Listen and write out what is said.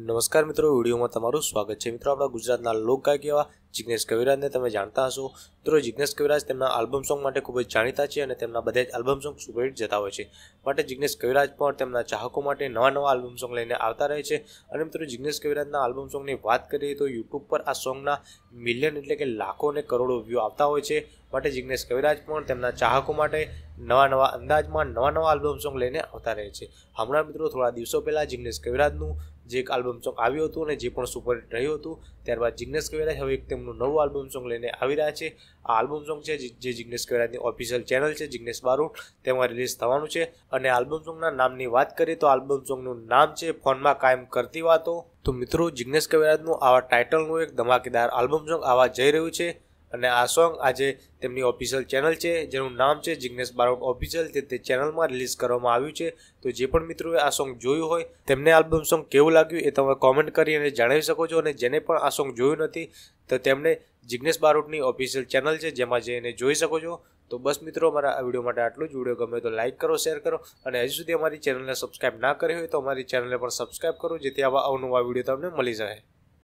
નમસ્કાર મિત્રો વિડીયોમાં તમારું સ્વાગત છે મિત્રો આપણા ગુજરાતના લોકગાયક એવા જિગ્નેશ કવિરાજને તમે જાણતા હશો મિત્રો જિગ્નેશ કવિરાજ તેમના આલ્બમ સોંગ માટે ખૂબ જ જાણીતા છે અને તેમના બધા જ આલ્બમ સોંગ સુપરહિટ જતા હોય છે માટે જિગ્નેશ કવિરાજ પણ તેમના ચાહકો માટે નવા નવા આલ્બમ સોંગ લઈને આવતા રહે છે અને મિત્રો જિગ્નેશ કવિરાજના આલ્બમ સોંગની વાત કરીએ તો યુટ્યુબ પર આ સોંગના મિલિયન એટલે કે લાખો અને કરોડો વ્યૂ આવતા હોય છે માટે જિગ્નેશ કવિરાજ પણ તેમના ચાહકો માટે નવા નવા અંદાજમાં નવા નવા આલ્બમ સોંગ લઈને આવતા રહે છે હમણાં મિત્રો થોડા દિવસો પહેલાં જિગ્નેશ કવિરાજનું જે એક આલ્બમ સોંગ આવ્યું હતું અને જે પણ સુપરહિટ રહ્યું હતું ત્યારબાદ જિગ્નેશ કવેરાજ હવે એક તેમનું નવું આલ્બમ સોંગ લઈને આવી રહ્યા છે આ આલ્બમ સોંગ છે જે જિગ્નેશ કવેરાજની ઓફિશિયલ ચેનલ છે જિગ્નેશ બારુ તેમાં રિલીઝ થવાનું છે અને આલ્બમ સોંગના નામની વાત કરીએ તો આલ્બમ સોંગનું નામ છે ફોનમાં કાયમ કરતી વાતો તો મિત્રો જિગ્નેશ કવેરાજનું આવા ટાઇટલનું એક ધમાકેદાર આલ્બમ સોંગ આવા જઈ રહ્યું છે અને આ સોંગ આજે તેમની ઓફિશિયલ ચેનલ છે જેનું નામ છે જિગ્નેશ બારોટ ઓફિશિયલ તે તે ચેનલમાં રિલીઝ કરવામાં આવ્યું છે તો જે પણ મિત્રોએ આ સોંગ જોયું હોય તેમને આલ્બમ સોંગ કેવું લાગ્યું એ તમે કોમેન્ટ કરી અને જણાવી શકો છો અને જેને પણ આ સોંગ જોયું નથી તો તેમણે જિગ્નેશ બારોટની ઓફિશિયલ ચેનલ છે જેમાં જઈને જોઈ શકો છો તો બસ મિત્રો અમારા આ વિડીયો માટે આટલું જ વિડીયો ગમે તો લાઇક કરો શેર કરો અને હજી સુધી અમારી ચેનલને સબસ્ક્રાઇબ ના કરી હોય તો અમારી ચેનલને પણ સબસ્ક્રાઇબ કરો જેથી આવા અવનવા વિડીયો તમને મળી શકે